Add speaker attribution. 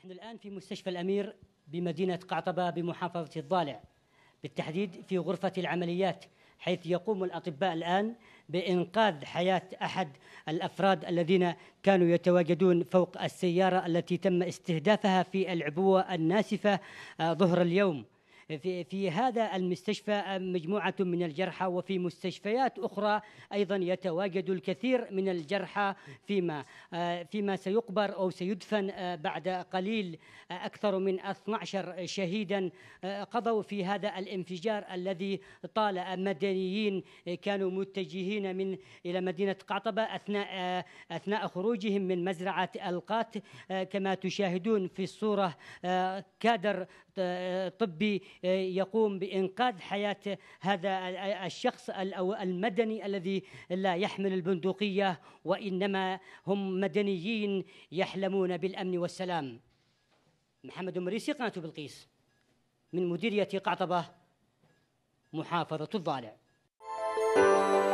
Speaker 1: نحن الآن في مستشفى الأمير بمدينة قعطبة بمحافظة الضالع بالتحديد في غرفة العمليات حيث يقوم الأطباء الآن بإنقاذ حياة أحد الأفراد الذين كانوا يتواجدون فوق السيارة التي تم استهدافها في العبوة الناسفة آه، ظهر اليوم في, في هذا المستشفى مجموعة من الجرحى وفي مستشفيات أخرى أيضا يتواجد الكثير من الجرحى فيما آه، فيما سيقبر أو سيدفن آه، بعد قليل آه، أكثر من 12 شهيدا قضوا في هذا الانفجار الذي طال مدنيين كانوا متجهين من إلى مدينة قعطبة أثناء أثناء خروجهم من مزرعة القات كما تشاهدون في الصورة كادر طبي آه، يقوم بإنقاذ حياة هذا الشخص المدني الذي لا يحمل البندقية وإنما هم مدنيين يحلمون بالأمن والسلام محمد مريسي قناة بلقيس من مديرية قعطبة محافظة الضالع